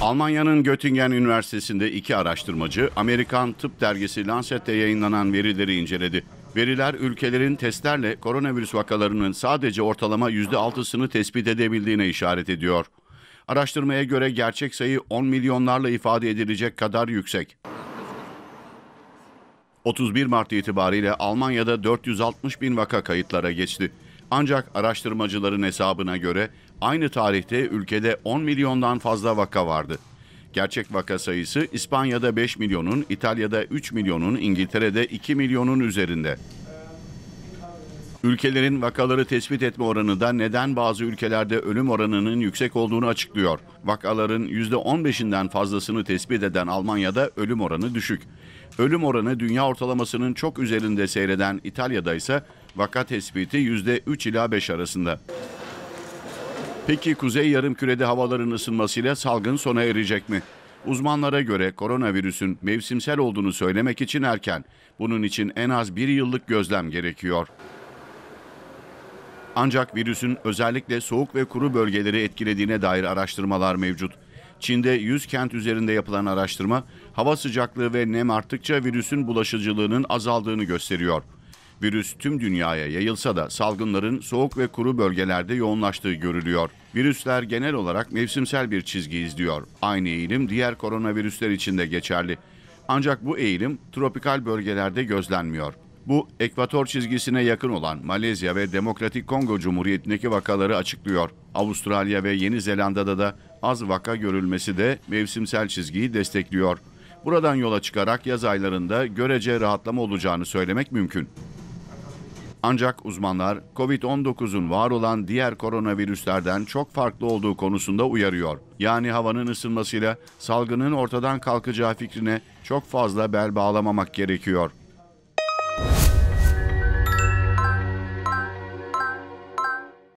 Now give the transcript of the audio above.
Almanya'nın Göttingen Üniversitesi'nde iki araştırmacı Amerikan Tıp Dergisi Lancet'te yayınlanan verileri inceledi. Veriler ülkelerin testlerle koronavirüs vakalarının sadece ortalama %6'sını tespit edebildiğine işaret ediyor. Araştırmaya göre gerçek sayı 10 milyonlarla ifade edilecek kadar yüksek. 31 Mart itibariyle Almanya'da 460 bin vaka kayıtlara geçti. Ancak araştırmacıların hesabına göre aynı tarihte ülkede 10 milyondan fazla vaka vardı. Gerçek vaka sayısı İspanya'da 5 milyonun, İtalya'da 3 milyonun, İngiltere'de 2 milyonun üzerinde. Ülkelerin vakaları tespit etme oranı da neden bazı ülkelerde ölüm oranının yüksek olduğunu açıklıyor. Vakaların %15'inden fazlasını tespit eden Almanya'da ölüm oranı düşük. Ölüm oranı dünya ortalamasının çok üzerinde seyreden İtalya'da ise Vaka tespiti %3 ila 5 arasında. Peki kuzey yarımkürede havaların ısınmasıyla salgın sona erecek mi? Uzmanlara göre koronavirüsün mevsimsel olduğunu söylemek için erken. Bunun için en az bir yıllık gözlem gerekiyor. Ancak virüsün özellikle soğuk ve kuru bölgeleri etkilediğine dair araştırmalar mevcut. Çin'de 100 kent üzerinde yapılan araştırma, hava sıcaklığı ve nem arttıkça virüsün bulaşıcılığının azaldığını gösteriyor. Virüs tüm dünyaya yayılsa da salgınların soğuk ve kuru bölgelerde yoğunlaştığı görülüyor. Virüsler genel olarak mevsimsel bir çizgi izliyor. Aynı eğilim diğer koronavirüsler için de geçerli. Ancak bu eğilim tropikal bölgelerde gözlenmiyor. Bu ekvator çizgisine yakın olan Malezya ve Demokratik Kongo Cumhuriyeti'ndeki vakaları açıklıyor. Avustralya ve Yeni Zelanda'da da az vaka görülmesi de mevsimsel çizgiyi destekliyor. Buradan yola çıkarak yaz aylarında görece rahatlama olacağını söylemek mümkün. Ancak uzmanlar COVID-19'un var olan diğer koronavirüslerden çok farklı olduğu konusunda uyarıyor. Yani havanın ısınmasıyla salgının ortadan kalkacağı fikrine çok fazla bel bağlamamak gerekiyor.